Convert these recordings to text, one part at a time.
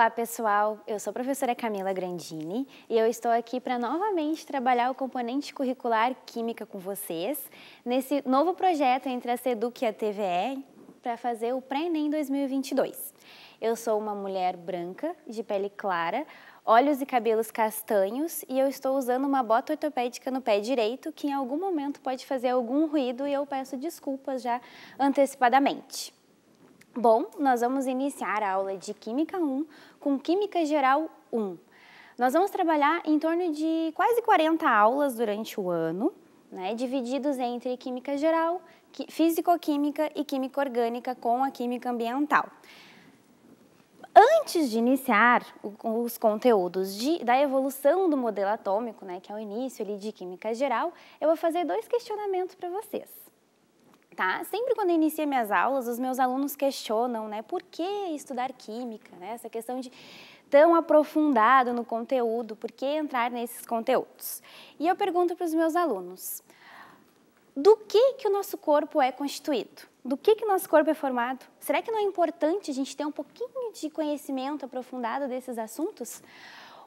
Olá, pessoal. Eu sou a professora Camila Grandini e eu estou aqui para novamente trabalhar o componente curricular Química com vocês nesse novo projeto entre a SEDUC e a TVE para fazer o Pré-ENEM 2022. Eu sou uma mulher branca, de pele clara, olhos e cabelos castanhos e eu estou usando uma bota ortopédica no pé direito que em algum momento pode fazer algum ruído e eu peço desculpas já antecipadamente. Bom, nós vamos iniciar a aula de Química 1 com Química Geral 1. Nós vamos trabalhar em torno de quase 40 aulas durante o ano, né, divididos entre Química Geral, Físico-Química e Química Orgânica com a Química Ambiental. Antes de iniciar os conteúdos de, da evolução do modelo atômico, né, que é o início ali de Química Geral, eu vou fazer dois questionamentos para vocês. Tá? Sempre quando eu inicio minhas aulas, os meus alunos questionam, né, por que estudar química, né? Essa questão de tão aprofundado no conteúdo, por que entrar nesses conteúdos? E eu pergunto para os meus alunos, do que que o nosso corpo é constituído? Do que que o nosso corpo é formado? Será que não é importante a gente ter um pouquinho de conhecimento aprofundado desses assuntos?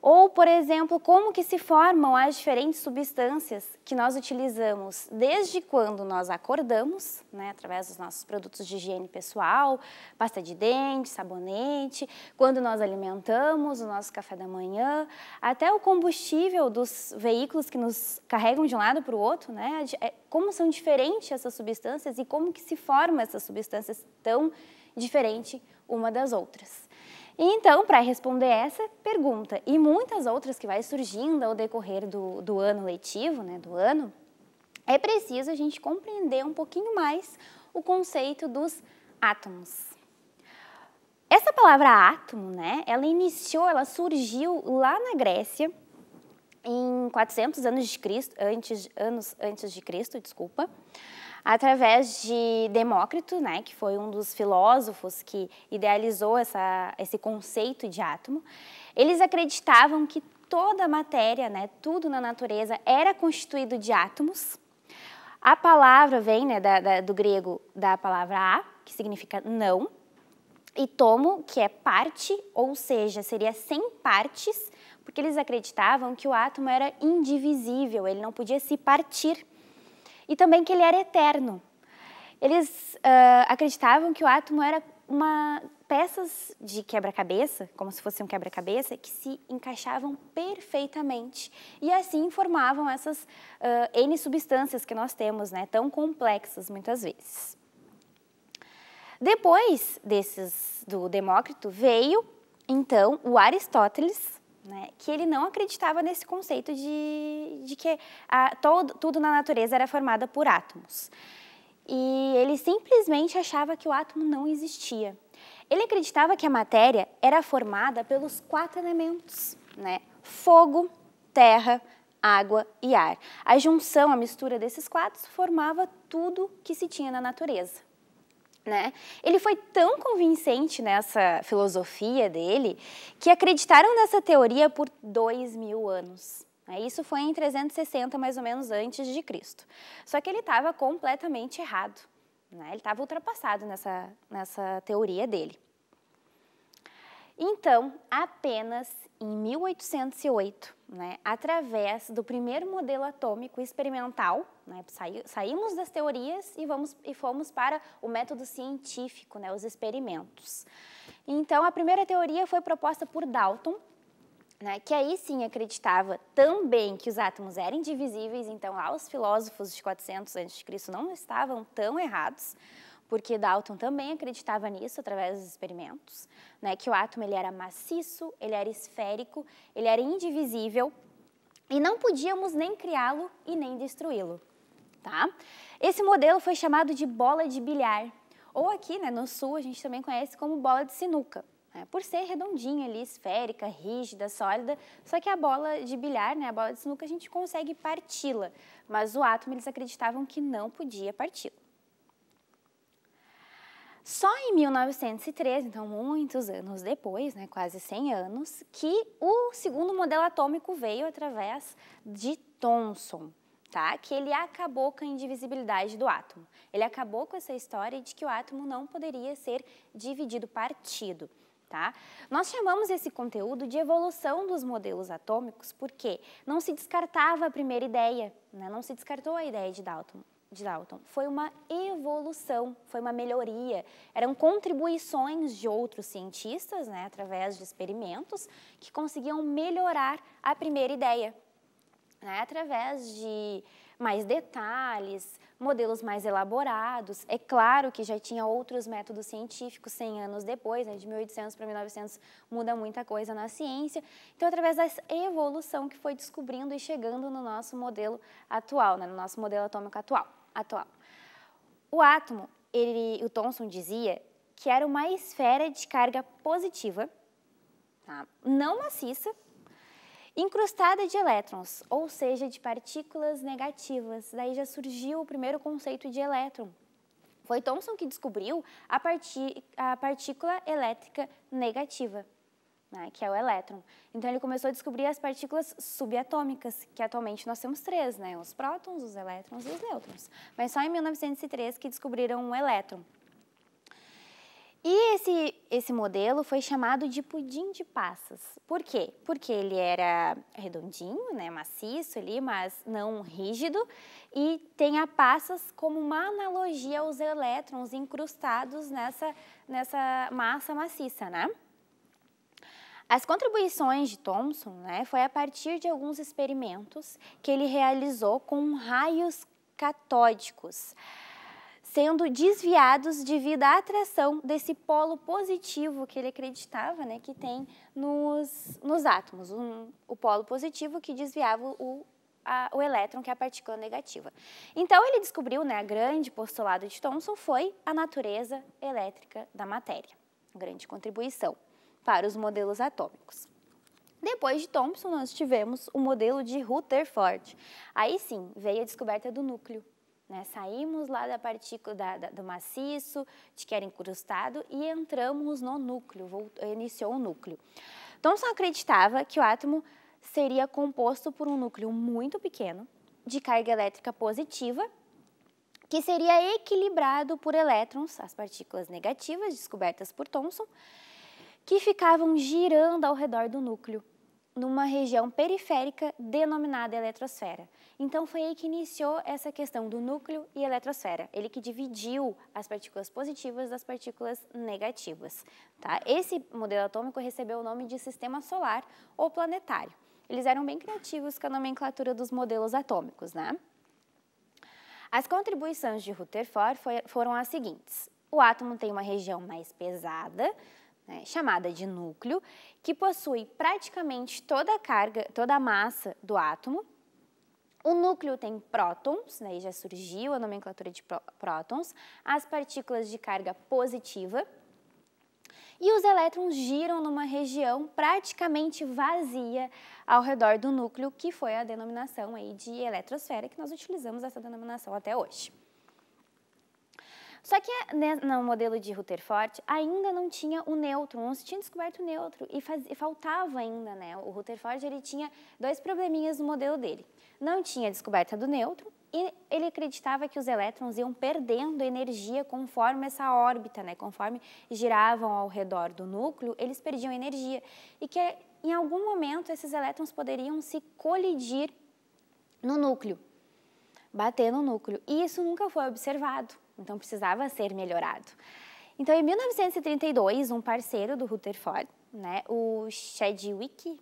Ou, por exemplo, como que se formam as diferentes substâncias que nós utilizamos desde quando nós acordamos, né, através dos nossos produtos de higiene pessoal, pasta de dente, sabonete, quando nós alimentamos, o nosso café da manhã, até o combustível dos veículos que nos carregam de um lado para o outro, né, é, como são diferentes essas substâncias e como que se formam essas substâncias tão diferentes uma das outras então, para responder essa pergunta e muitas outras que vai surgindo ao decorrer do, do ano letivo, né, do ano, é preciso a gente compreender um pouquinho mais o conceito dos átomos. Essa palavra átomo, né, ela iniciou, ela surgiu lá na Grécia em 400 anos de Cristo, antes, anos antes de Cristo, desculpa, através de Demócrito, né, que foi um dos filósofos que idealizou essa, esse conceito de átomo, eles acreditavam que toda a matéria, né, tudo na natureza era constituído de átomos. A palavra vem né, da, da, do grego da palavra a, que significa não, e tomo, que é parte, ou seja, seria sem partes, porque eles acreditavam que o átomo era indivisível, ele não podia se partir e também que ele era eterno. Eles uh, acreditavam que o átomo era uma peças de quebra-cabeça, como se fosse um quebra-cabeça, que se encaixavam perfeitamente e assim formavam essas uh, N substâncias que nós temos, né, tão complexas muitas vezes. Depois desses do Demócrito veio então o Aristóteles né, que ele não acreditava nesse conceito de, de que a, todo, tudo na natureza era formado por átomos. E ele simplesmente achava que o átomo não existia. Ele acreditava que a matéria era formada pelos quatro elementos, né? Fogo, terra, água e ar. A junção, a mistura desses quatro formava tudo que se tinha na natureza. Né? Ele foi tão convincente nessa filosofia dele que acreditaram nessa teoria por dois mil anos. Né? Isso foi em 360, mais ou menos, antes de Cristo. Só que ele estava completamente errado. Né? Ele estava ultrapassado nessa, nessa teoria dele. Então, apenas em 1808, né, através do primeiro modelo atômico experimental, né, saímos das teorias e, vamos, e fomos para o método científico, né, os experimentos. Então, a primeira teoria foi proposta por Dalton, né, que aí sim acreditava também que os átomos eram indivisíveis, então lá os filósofos de 400 a.C. não estavam tão errados porque Dalton também acreditava nisso através dos experimentos, né, que o átomo ele era maciço, ele era esférico, ele era indivisível e não podíamos nem criá-lo e nem destruí-lo. Tá? Esse modelo foi chamado de bola de bilhar, ou aqui né, no sul a gente também conhece como bola de sinuca. Né, por ser redondinha ali, esférica, rígida, sólida, só que a bola de bilhar, né, a bola de sinuca, a gente consegue parti-la, mas o átomo eles acreditavam que não podia parti-la. Só em 1913, então muitos anos depois, né, quase 100 anos, que o segundo modelo atômico veio através de Thomson, tá? que ele acabou com a indivisibilidade do átomo. Ele acabou com essa história de que o átomo não poderia ser dividido, partido. Tá? Nós chamamos esse conteúdo de evolução dos modelos atômicos porque não se descartava a primeira ideia, né? não se descartou a ideia de Dalton de Dalton. Foi uma evolução, foi uma melhoria. Eram contribuições de outros cientistas, né, através de experimentos, que conseguiam melhorar a primeira ideia, né, através de mais detalhes, modelos mais elaborados. É claro que já tinha outros métodos científicos 100 anos depois, né, de 1800 para 1900 muda muita coisa na ciência. Então, através dessa evolução que foi descobrindo e chegando no nosso modelo atual, né, no nosso modelo atômico atual atual. O átomo, ele, o Thomson dizia que era uma esfera de carga positiva, tá? não maciça, incrustada de elétrons, ou seja, de partículas negativas. Daí já surgiu o primeiro conceito de elétron. Foi Thomson que descobriu a, a partícula elétrica negativa né, que é o elétron. Então ele começou a descobrir as partículas subatômicas, que atualmente nós temos três, né, os prótons, os elétrons e os nêutrons. Mas só em 1903 que descobriram o elétron. E esse, esse modelo foi chamado de pudim de passas. Por quê? Porque ele era redondinho, né, maciço ali, mas não rígido, e tem a passas como uma analogia aos elétrons incrustados nessa, nessa massa maciça, né? As contribuições de Thomson né, foi a partir de alguns experimentos que ele realizou com raios catódicos, sendo desviados devido à atração desse polo positivo que ele acreditava né, que tem nos, nos átomos, um, o polo positivo que desviava o a, o elétron, que é a partícula negativa. Então, ele descobriu, né, a grande postulado de Thomson foi a natureza elétrica da matéria. Grande contribuição para os modelos atômicos. Depois de Thomson, nós tivemos o modelo de Rutherford. Aí sim, veio a descoberta do núcleo. Né? Saímos lá da partícula da, da, do maciço, de que era encrustado, e entramos no núcleo, voltou, iniciou o núcleo. Thomson acreditava que o átomo seria composto por um núcleo muito pequeno, de carga elétrica positiva, que seria equilibrado por elétrons, as partículas negativas descobertas por Thomson, que ficavam girando ao redor do núcleo, numa região periférica denominada eletrosfera. Então foi aí que iniciou essa questão do núcleo e eletrosfera, ele que dividiu as partículas positivas das partículas negativas. Tá? Esse modelo atômico recebeu o nome de sistema solar ou planetário. Eles eram bem criativos com a nomenclatura dos modelos atômicos, né? As contribuições de Rutherford foram as seguintes. O átomo tem uma região mais pesada, né, chamada de núcleo, que possui praticamente toda a carga, toda a massa do átomo. O núcleo tem prótons, aí né, já surgiu a nomenclatura de prótons, as partículas de carga positiva, e os elétrons giram numa região praticamente vazia ao redor do núcleo, que foi a denominação aí de eletrosfera, que nós utilizamos essa denominação até hoje. Só que né, no modelo de Rutherford ainda não tinha o nêutron, não se tinha descoberto o neutro e, faz, faltava ainda, né? O Rutherford ele tinha dois probleminhas no modelo dele. Não tinha descoberta do nêutron e ele acreditava que os elétrons iam perdendo energia conforme essa órbita, né? Conforme giravam ao redor do núcleo, eles perdiam energia e que em algum momento esses elétrons poderiam se colidir no núcleo, bater no núcleo. E isso nunca foi observado então precisava ser melhorado. Então, em 1932, um parceiro do Rutherford, né, o Chadwick,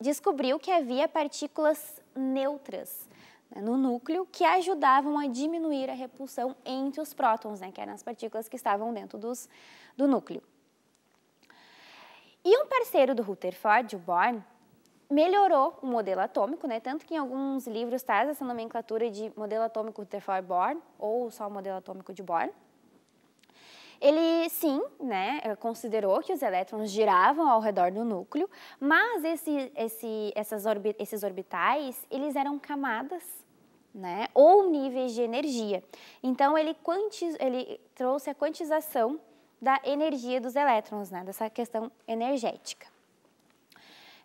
descobriu que havia partículas neutras né, no núcleo que ajudavam a diminuir a repulsão entre os prótons, né, que eram as partículas que estavam dentro dos, do núcleo. E um parceiro do Rutherford, o Born, melhorou o modelo atômico, né? tanto que em alguns livros traz essa nomenclatura de modelo atômico rutherford Born ou só o modelo atômico de Bohr. Ele, sim, né, eh, considerou que os elétrons giravam ao redor do núcleo, mas esse, esse, essas orbi esses orbitais, eles eram camadas, né, ou níveis de energia. Então, ele, quantiz, ele trouxe a quantização da energia dos elétrons, né, dessa questão energética.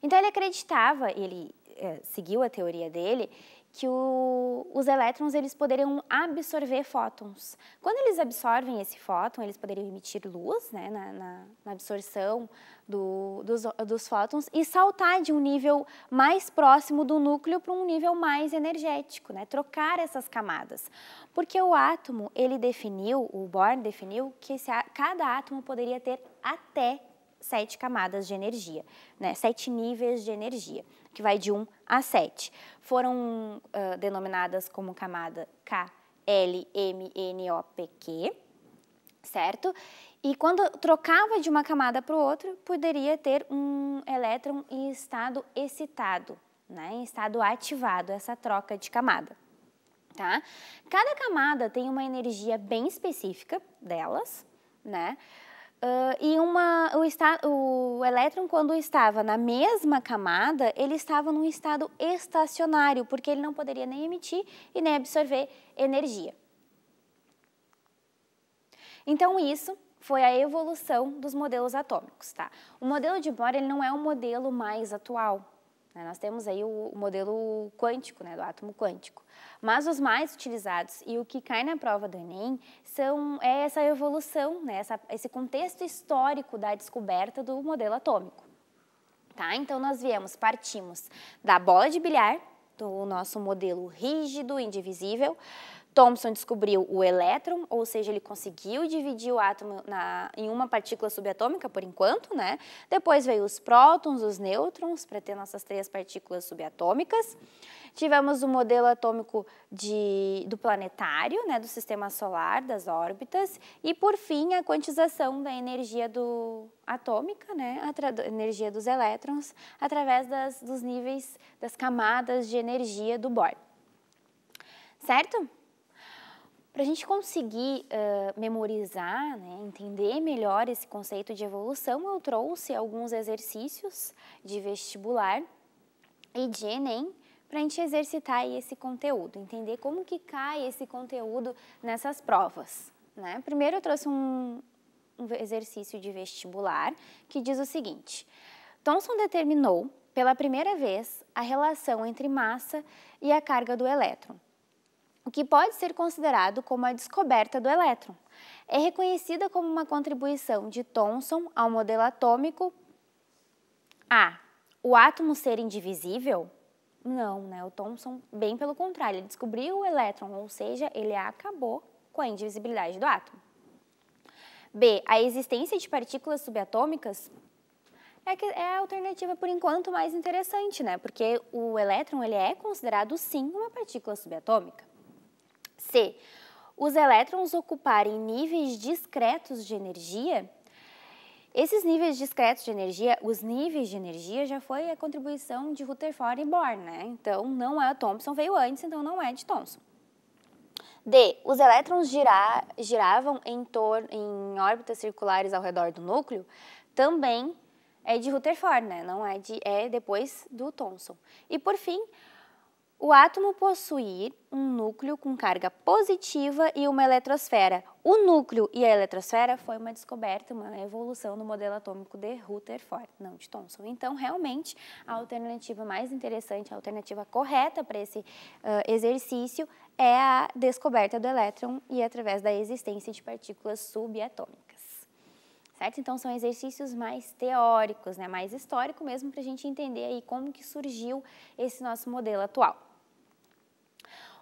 Então ele acreditava, ele é, seguiu a teoria dele, que o, os elétrons eles poderiam absorver fótons. Quando eles absorvem esse fóton, eles poderiam emitir luz né, na, na, na absorção do, dos, dos, fótons e saltar de um nível mais próximo do núcleo para um nível mais energético, né, trocar essas camadas. Porque o átomo, ele definiu, o Bohr definiu, que esse, cada átomo poderia ter até sete camadas de energia, né? sete níveis de energia, que vai de 1 a 7. Foram uh, denominadas como camada K, L, M, N, O, P, Q, certo? E quando trocava de uma camada para outra, poderia ter um elétron em estado excitado, né? em estado ativado, essa troca de camada. Tá? Cada camada tem uma energia bem específica delas, né? Uh, e uma, o, o elétron, quando estava na mesma camada, ele estava num estado estacionário, porque ele não poderia nem emitir e nem absorver energia. Então, isso foi a evolução dos modelos atômicos. Tá? O modelo de Bohr ele não é o modelo mais atual, né? Nós temos aí o modelo quântico, né, do átomo quântico. Mas os mais utilizados e o que cai na prova do Enem são, é essa evolução, né, essa, esse contexto histórico da descoberta do modelo atômico. Tá? Então, nós viemos, partimos da bola de bilhar, do nosso modelo rígido, indivisível, Thomson descobriu o elétron, ou seja, ele conseguiu dividir o átomo na, em uma partícula subatômica por enquanto, né? Depois veio os prótons, os nêutrons, para ter nossas três partículas subatômicas. Tivemos o modelo atômico de, do planetário, né, do sistema solar, das órbitas. E, por fim, a quantização da energia do, atômica, né, a energia dos elétrons, através das, dos níveis das camadas de energia do Bohr. Certo? Para a gente conseguir uh, memorizar, né, entender melhor esse conceito de evolução, eu trouxe alguns exercícios de vestibular e de Enem para a gente exercitar esse conteúdo, entender como que cai esse conteúdo nessas provas. Né? Primeiro eu trouxe um, um exercício de vestibular que diz o seguinte, Thomson determinou pela primeira vez a relação entre massa e a carga do elétron o que pode ser considerado como a descoberta do elétron. É reconhecida como uma contribuição de Thomson ao modelo atômico A. O átomo ser indivisível? Não, né? O Thomson, bem pelo contrário, ele descobriu o elétron, ou seja, ele acabou com a indivisibilidade do átomo. B. A existência de partículas subatômicas? é, é a alternativa por enquanto mais interessante, né? Porque o elétron ele é considerado sim uma partícula subatômica. C. Os elétrons ocuparem níveis discretos de energia. Esses níveis discretos de energia, os níveis de energia, já foi a contribuição de Rutherford e Bohr, né? Então, não é Thomson, veio antes, então não é de Thomson. D. Os elétrons giravam em, em órbitas circulares ao redor do núcleo, também é de Rutherford, né? Não é de é depois do Thomson. E por fim, o átomo possui um núcleo com carga positiva e uma eletrosfera. O núcleo e a eletrosfera foi uma descoberta, uma evolução no modelo atômico de Rutherford, não de Thomson. Então, realmente, a alternativa mais interessante, a alternativa correta para esse uh, exercício é a descoberta do elétron e através da existência de partículas subatômicas certo? Então são exercícios mais teóricos, né, mais histórico mesmo para a gente entender aí como que surgiu esse nosso modelo atual.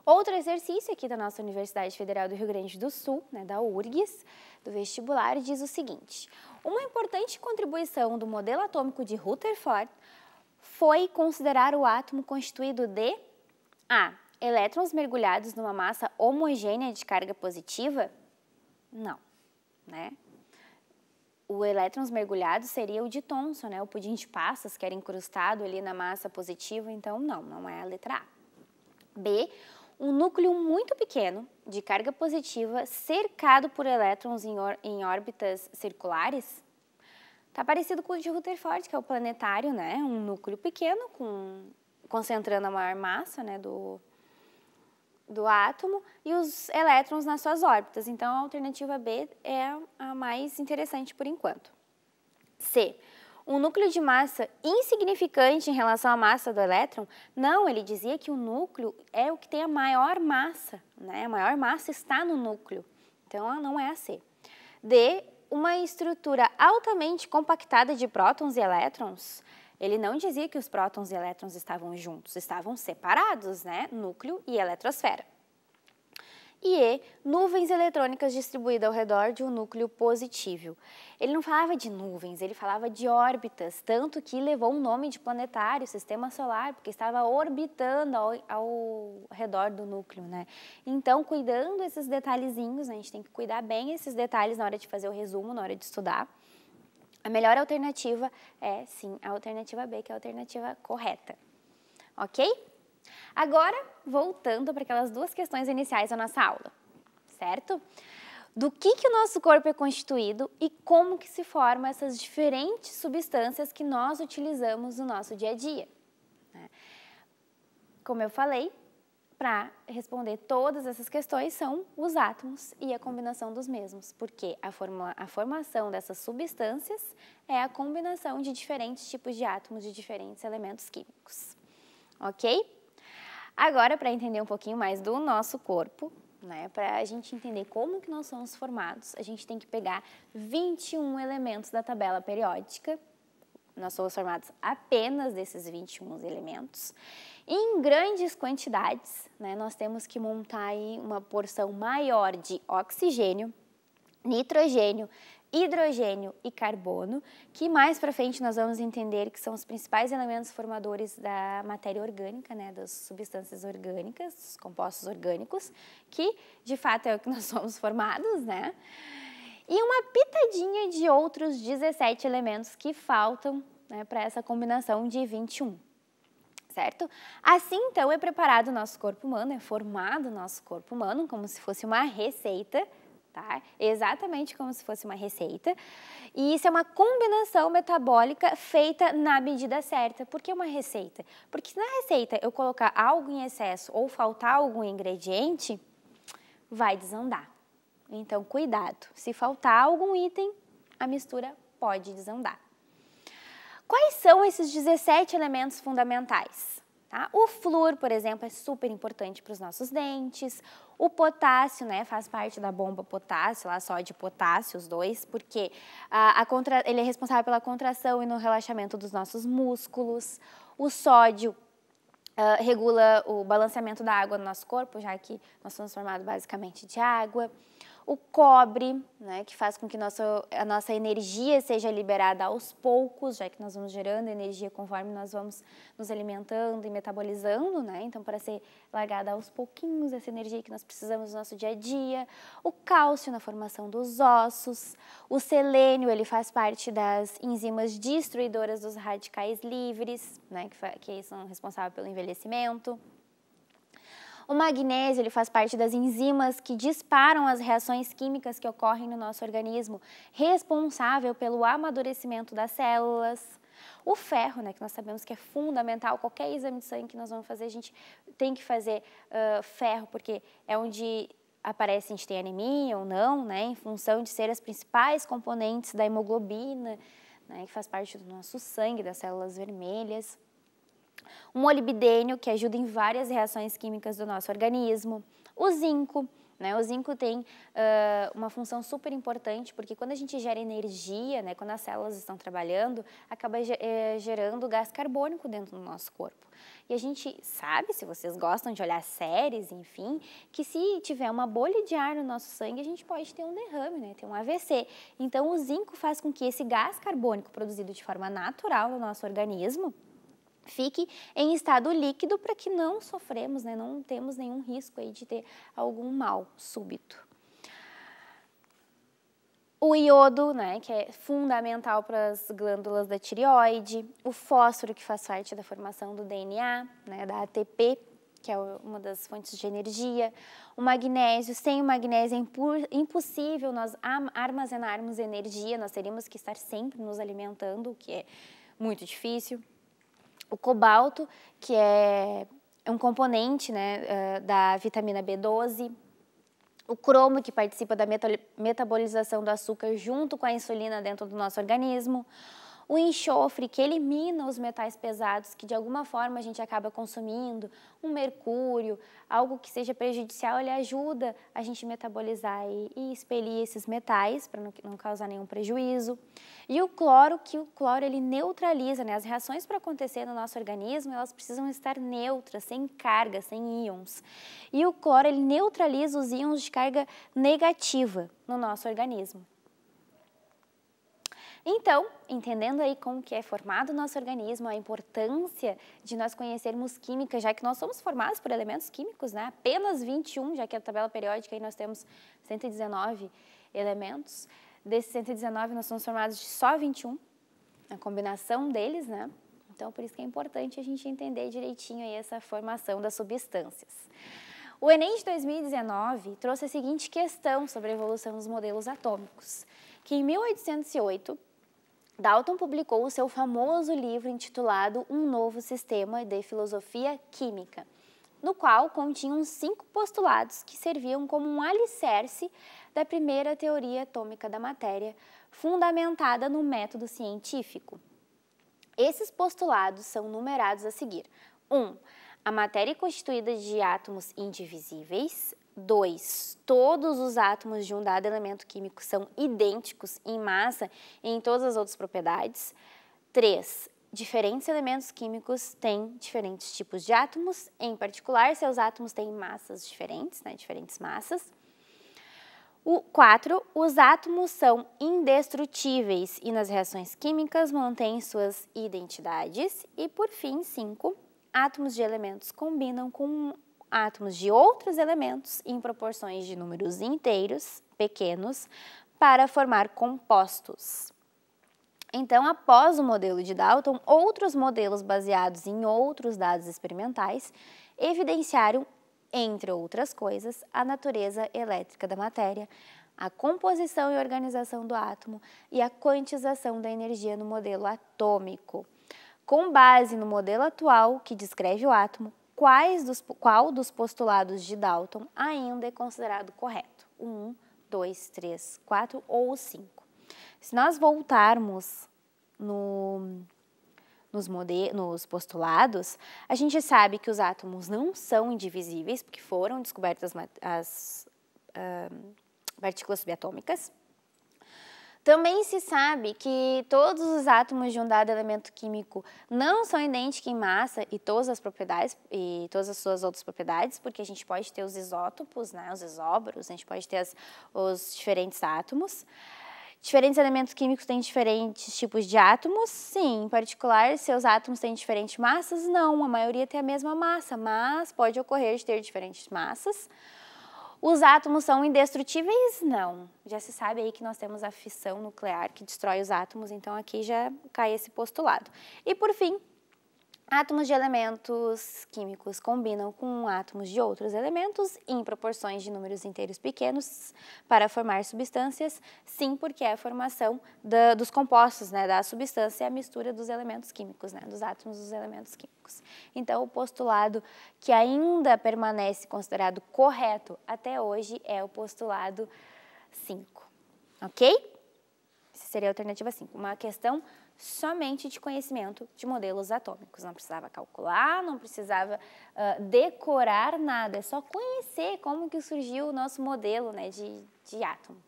Outro exercício aqui da nossa Universidade Federal do Rio Grande do Sul, né, da URGS, do vestibular, diz o seguinte: uma importante contribuição do modelo atômico de Rutherford foi considerar o átomo constituído de a elétrons mergulhados numa massa homogênea de carga positiva? Não, né? o elétrons mergulhado seria o de Thomson, né? O pudim de passas, que era incrustado ali na massa positiva, então não, não é a letra A. B, um núcleo muito pequeno de carga positiva cercado por elétrons em, em órbitas circulares. Tá parecido com o de Rutherford, que é o planetário, né? Um núcleo pequeno com concentrando a maior massa, né, do do átomo e os elétrons nas suas órbitas. Então, a alternativa B é a mais interessante por enquanto. C. Um núcleo de massa insignificante em relação à massa do elétron? Não, ele dizia que o núcleo é o que tem a maior massa, né? A maior massa está no núcleo. Então, não é a C. D. Uma estrutura altamente compactada de prótons e elétrons? Ele não dizia que os prótons e elétrons estavam juntos, estavam separados, né? Núcleo e eletrosfera. E E, nuvens eletrônicas distribuídas ao redor de um núcleo positivo. Ele não falava de nuvens, ele falava de órbitas, tanto que levou o um nome de planetário, sistema solar, porque estava orbitando ao, ao redor do núcleo, né? Então, cuidando esses detalhezinhos, né? a gente tem que cuidar bem esses detalhes na hora de fazer o resumo, na hora de estudar. A melhor alternativa é, sim, a alternativa B, que é a alternativa correta. Ok? Agora, voltando para aquelas duas questões iniciais da nossa aula, certo? Do que, que o nosso corpo é constituído e como que se formam essas diferentes substâncias que nós utilizamos no nosso dia a dia. Né? Como eu falei, para responder todas essas questões são os átomos e a combinação dos mesmos, porque a, forma, a formação dessas substâncias é a combinação de diferentes tipos de átomos de diferentes elementos químicos. Ok? Agora, para entender um pouquinho mais do nosso corpo, né, para a gente entender como que nós somos formados, a gente tem que pegar 21 elementos da tabela periódica. Nós somos formados apenas desses 21 elementos em grandes quantidades, né, nós temos que montar aí uma porção maior de oxigênio, nitrogênio, hidrogênio e carbono, que mais para frente nós vamos entender que são os principais elementos formadores da matéria orgânica, né, das substâncias orgânicas, dos compostos orgânicos, que de fato é o que nós somos formados, né? E uma pitadinha de outros 17 elementos que faltam né, para essa combinação de 21 certo? Assim, então, é preparado o nosso corpo humano, é formado o nosso corpo humano como se fosse uma receita, tá? Exatamente como se fosse uma receita. E isso é uma combinação metabólica feita na medida certa. Por que uma receita? Porque se na receita eu colocar algo em excesso ou faltar algum ingrediente, vai desandar. Então, cuidado. Se faltar algum item, a mistura pode desandar. Quais são esses 17 elementos fundamentais? Tá? O flúor, por exemplo, é super importante para os nossos dentes. O potássio, né, faz parte da bomba potássio, lá só de potássio, os dois, porque a, ah, a contra, ele é responsável pela contração e no relaxamento dos nossos músculos. O sódio uh, regula o balanceamento da água no nosso corpo, já que nós somos formados basicamente de água o cobre, né, que faz com que nossa a nossa energia seja liberada aos poucos, já que nós vamos gerando energia conforme nós vamos nos alimentando e metabolizando, né, então para ser largada aos pouquinhos essa energia que nós precisamos no nosso dia a dia, o cálcio na formação dos ossos, o selênio, ele faz parte das enzimas destruidoras dos radicais livres, né, que, que são responsáveis pelo envelhecimento, o magnésio ele faz parte das enzimas que disparam as reações químicas que ocorrem no nosso organismo, responsável pelo amadurecimento das células. O ferro, né, que nós sabemos que é fundamental, qualquer exame de sangue que nós vamos fazer, a gente tem que fazer uh, ferro, porque é onde aparece se a gente tem anemia ou não, né, em função de ser as principais componentes da hemoglobina, né, que faz parte do nosso sangue, das células vermelhas o molibdênio, que ajuda em várias reações químicas do nosso organismo, o zinco, né? O zinco tem uh, uma função super importante, porque quando a gente gera energia, né, quando as células estão trabalhando, acaba eh, gerando gás carbônico dentro do nosso corpo. E a gente sabe, se vocês gostam de olhar séries, enfim, que se tiver uma bolha de ar no nosso sangue, a gente pode ter um derrame, né? ter um AVC. Então, o zinco faz com que esse gás carbônico produzido de forma natural no nosso organismo, fique em estado líquido para que não sofremos, né, não temos nenhum risco aí de ter algum mal súbito. O iodo, né, que é fundamental para as glândulas da tireoide, o fósforo, que faz parte da formação do DNA, né, da ATP, que é uma das fontes de energia, o magnésio. Sem o magnésio é impossível nós armazenarmos energia, nós teríamos que estar sempre nos alimentando, o que é muito difícil. O cobalto, que é, é um componente né, é, da vitamina B12, o cromo, que participa da metabolização do açúcar junto com a insulina dentro do nosso organismo, o enxofre que elimina os metais pesados que de alguma forma a gente acaba consumindo, um mercúrio, algo que seja prejudicial, ele ajuda a gente metabolizar e, e expelir esses metais para não, não, causar nenhum prejuízo. E o cloro, que o cloro ele neutraliza, né? As reações para acontecer no nosso organismo, elas precisam estar neutras, sem carga, sem íons. E o cloro ele neutraliza os íons de carga negativa no nosso organismo. Então, entendendo aí como que é formado o nosso organismo, a importância de nós conhecermos química, já que nós somos formados por elementos químicos, né? Apenas 21, já que é a tabela periódica aí nós temos 119 elementos. Desses 119, nós somos formados de só 21, a combinação deles, né? Então, por isso que é importante a gente entender direitinho aí essa formação das substâncias. O Enem de 2019 trouxe a seguinte questão sobre a evolução dos modelos atômicos, que em 1808 Dalton publicou o seu famoso livro intitulado Um Novo Sistema de Filosofia Química, no qual continham cinco postulados que serviam como um alicerce da primeira teoria atômica da matéria, fundamentada no método científico. Esses postulados são numerados a seguir. 1. Um, a matéria é constituída de átomos indivisíveis. 2. Todos os átomos de um dado elemento químico são idênticos em massa e em todas as outras propriedades. 3. Diferentes elementos químicos têm diferentes tipos de átomos, em particular, seus átomos têm massas diferentes, né, diferentes massas. O 4. Os átomos são indestrutíveis e nas reações químicas mantêm suas identidades. E por fim, 5. Átomos de elementos combinam com átomos de outros elementos em proporções de números inteiros, pequenos, para formar compostos. Então, após o modelo de Dalton, outros modelos baseados em outros dados experimentais evidenciaram, entre outras coisas, a natureza elétrica da matéria, a composição e organização do átomo e a quantização da energia no modelo atômico. Com base no modelo atual, que descreve o átomo, quais dos, qual dos postulados de Dalton ainda é considerado correto? O 1, 2, 3, 4 ou o 5. Se nós voltarmos no, nos, nos postulados, a gente sabe que os átomos não são indivisíveis, porque foram descobertas as, as uh, partículas subatômicas. Também se sabe que todos os átomos de um dado elemento químico não são idênticos em massa e todas as propriedades e todas as suas outras propriedades, porque a gente pode ter os isótopos, né, os isóbaros, a gente pode ter as, os diferentes átomos. Diferentes elementos químicos têm diferentes tipos de átomos? Sim. Em particular, seus átomos têm diferentes massas? Não. A maioria tem a mesma massa, mas pode ocorrer de ter diferentes massas. Os átomos são indestrutíveis? Não. Já se sabe aí que nós temos a fissão nuclear que destrói os átomos, então aqui já cai esse postulado. E por fim, Átomos de elementos químicos combinam com átomos de outros elementos em proporções de números inteiros pequenos para formar substâncias, sim, porque é a formação da, dos compostos, né, da substância, é a mistura dos elementos químicos, né, dos átomos dos elementos químicos. Então, o postulado que ainda permanece considerado correto até hoje é o postulado 5, ok? Essa seria a alternativa 5, uma questão somente de conhecimento de modelos atômicos. Não precisava calcular, não precisava uh, decorar nada, é só conhecer como que surgiu o nosso modelo né, de, de átomo.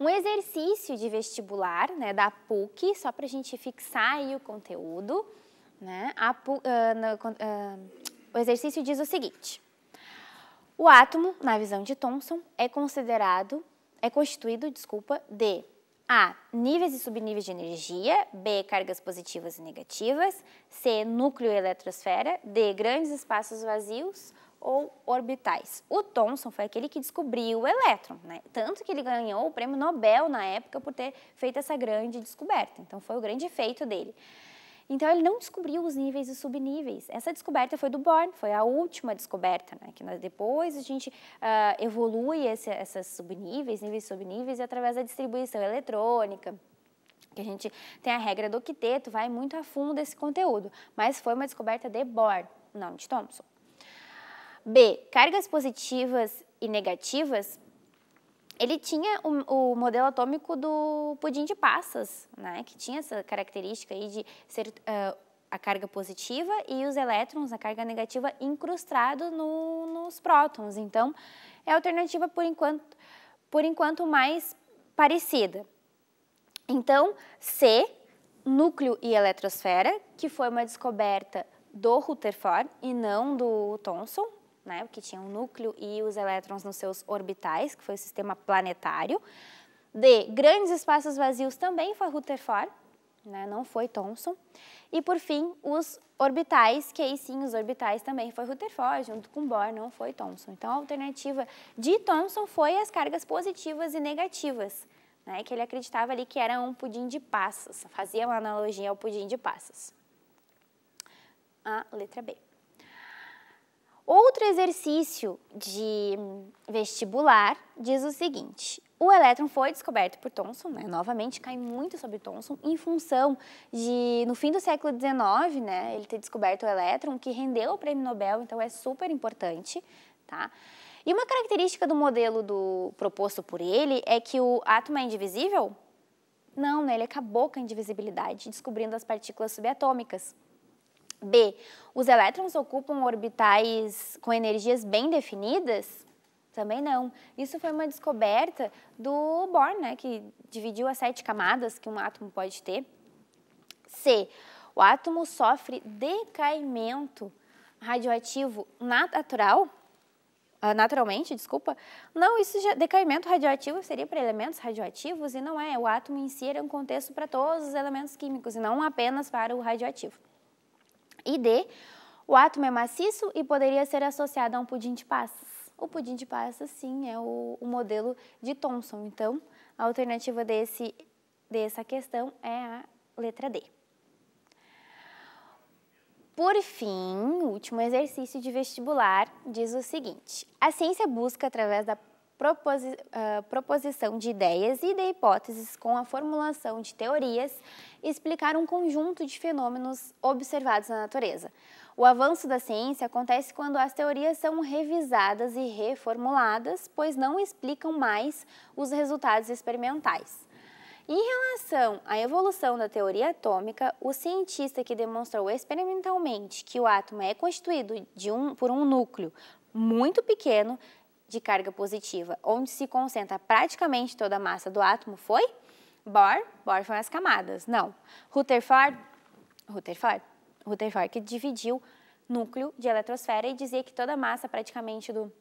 Um exercício de vestibular né, da PUC, só para a gente fixar aí o conteúdo. Né? A, PUC, uh, no, uh, o exercício diz o seguinte. O átomo, na visão de Thomson, é considerado, é constituído, desculpa, de a. Níveis e subníveis de energia. B. Cargas positivas e negativas. C. Núcleo e eletrosfera. D. Grandes espaços vazios ou orbitais. O Thomson foi aquele que descobriu o elétron, né? tanto que ele ganhou o prêmio Nobel na época por ter feito essa grande descoberta. Então, foi o grande feito dele. Então ele não descobriu os níveis e subníveis. Essa descoberta foi do Born, foi a última descoberta, né? que nós, depois a gente uh, evolui esse, essas subníveis, níveis e subníveis, e através da distribuição eletrônica, que a gente tem a regra do octeto, vai muito a fundo esse conteúdo. Mas foi uma descoberta de Born, não de Thomson. B. Cargas positivas e negativas ele tinha o, o, modelo atômico do pudim de passas, né, que tinha essa característica aí de ser uh, a carga positiva e os elétrons, a carga negativa, incrustados no, nos prótons. Então, é a alternativa, por enquanto, por enquanto, mais parecida. Então, C, núcleo e eletrosfera, que foi uma descoberta do Rutherford e não do Thomson, né, que tinha um núcleo e os elétrons nos seus orbitais, que foi o sistema planetário. D, grandes espaços vazios também foi Rutherford, né, não foi Thomson. E por fim, os orbitais, que aí sim, os orbitais também foi Rutherford, junto com Bohr, não foi Thomson. Então a alternativa de Thomson foi as cargas positivas e negativas, né, que ele acreditava ali que era um pudim de passas, fazia uma analogia ao pudim de passas. A letra B. Outro exercício de vestibular diz o seguinte: o elétron foi descoberto por Thomson, né? novamente cai muito sobre Thomson, em função de, no fim do século XIX, né, ele ter descoberto o elétron, que rendeu o prêmio Nobel, então é super importante. Tá? E uma característica do modelo do, proposto por ele é que o átomo é indivisível? Não, né? ele acabou com a indivisibilidade, descobrindo as partículas subatômicas. B. Os elétrons ocupam orbitais com energias bem definidas? Também não. Isso foi uma descoberta do Bohr, né, que dividiu as sete camadas que um átomo pode ter. C. O átomo sofre decaimento radioativo natural, ah, naturalmente, desculpa. Não, isso já, decaimento radioativo seria para elementos radioativos e não é. O átomo em si era um contexto para todos os elementos químicos e não apenas para o radioativo. E D, o átomo é maciço e poderia ser associado a um pudim de passas. O pudim de passas, sim, é o, o modelo de Thomson. Então, a alternativa desse, dessa questão é a letra D. Por fim, o último exercício de vestibular diz o seguinte: a ciência busca, através da proposi uh, proposição de ideias e de hipóteses com a formulação de teorias, explicar um conjunto de fenômenos observados na natureza. O avanço da ciência acontece quando as teorias são revisadas e reformuladas, pois não explicam mais os resultados experimentais. Em relação à evolução da teoria atômica, o cientista que demonstrou experimentalmente que o átomo é constituído um, por um núcleo muito pequeno de carga positiva, onde se concentra praticamente toda a massa do átomo, foi? Bohr, Bohr foi as camadas, não. Rutherford, Rutherford, Rutherford que dividiu núcleo de eletrosfera e dizia que toda a massa praticamente do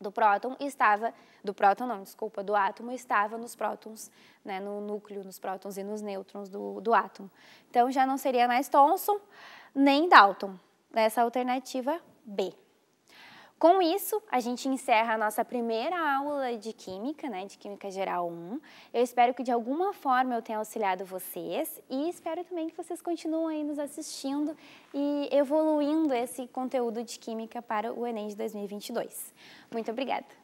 do próton estava, do próton não, desculpa, do átomo estava nos prótons, né, no núcleo, nos prótons e nos nêutrons do, do átomo. Então já não seria mais Thomson nem Dalton, nessa é alternativa B. Com isso, a gente encerra a nossa primeira aula de Química, né, de Química Geral 1. Eu espero que de alguma forma eu tenha auxiliado vocês e espero também que vocês continuem aí nos assistindo e evoluindo esse conteúdo de Química para o Enem de 2022. Muito obrigada!